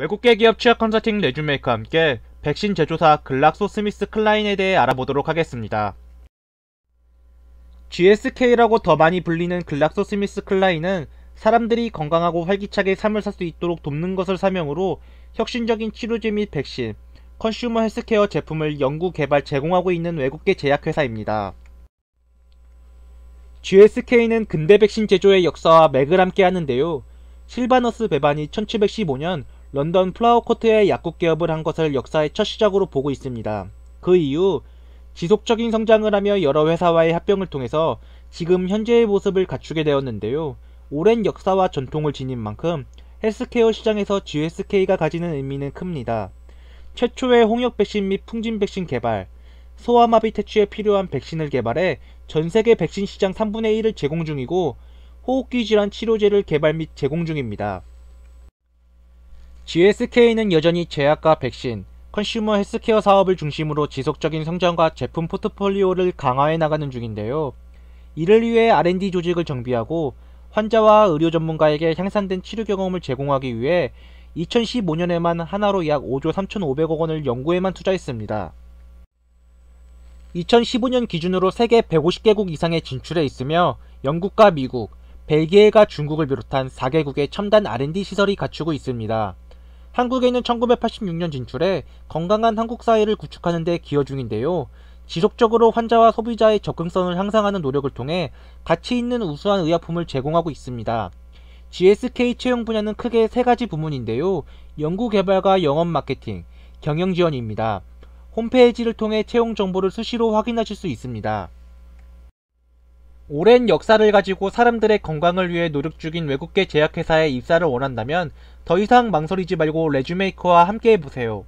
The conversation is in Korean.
외국계 기업 취약 컨설팅 레즈메이크와 함께 백신 제조사 글락소 스미스 클라인에 대해 알아보도록 하겠습니다. GSK라고 더 많이 불리는 글락소 스미스 클라인은 사람들이 건강하고 활기차게 삶을 살 수 있도록 돕는 것을 사명으로 혁신적인 치료제 및 백신, 컨슈머 헬스케어 제품을 연구 개발 제공하고 있는 외국계 제약회사입니다. GSK는 근대 백신 제조의 역사와 맥을 함께 하는데요. 실바너스 베반이 1715년 런던 플라워코트의 약국 개업을 한 것을 역사의 첫 시작으로 보고 있습니다. 그 이후 지속적인 성장을 하며 여러 회사와의 합병을 통해서 지금 현재의 모습을 갖추게 되었는데요. 오랜 역사와 전통을 지닌 만큼 헬스케어 시장에서 GSK가 가지는 의미는 큽니다. 최초의 홍역 백신 및 풍진 백신 개발, 소아마비 퇴치에 필요한 백신을 개발해 전세계 백신 시장 3분의 1을 제공 중이고 호흡기 질환 치료제를 개발 및 제공 중입니다. GSK는 여전히 제약과 백신, 컨슈머 헬스케어 사업을 중심으로 지속적인 성장과 제품 포트폴리오를 강화해 나가는 중인데요. 이를 위해 R&D 조직을 정비하고 환자와 의료 전문가에게 향상된 치료 경험을 제공하기 위해 2015년에만 하나로 약 5조 3,500억 원을 연구에만 투자했습니다. 2015년 기준으로 세계 150개국 이상에 진출해 있으며 영국과 미국, 벨기에가 중국을 비롯한 4개국의 첨단 R&D 시설이 갖추고 있습니다. 한국에는 1986년 진출해 건강한 한국 사회를 구축하는 데 기여 중인데요. 지속적으로 환자와 소비자의 접근성을 향상하는 노력을 통해 가치 있는 우수한 의약품을 제공하고 있습니다. GSK 채용 분야는 크게 세 가지 부문인데요. 연구개발과 영업 마케팅, 경영 지원입니다. 홈페이지를 통해 채용 정보를 수시로 확인하실 수 있습니다. 오랜 역사를 가지고 사람들의 건강을 위해 노력 중인 외국계 제약회사에 입사를 원한다면 더 이상 망설이지 말고 레쥬메이커와 함께 해보세요.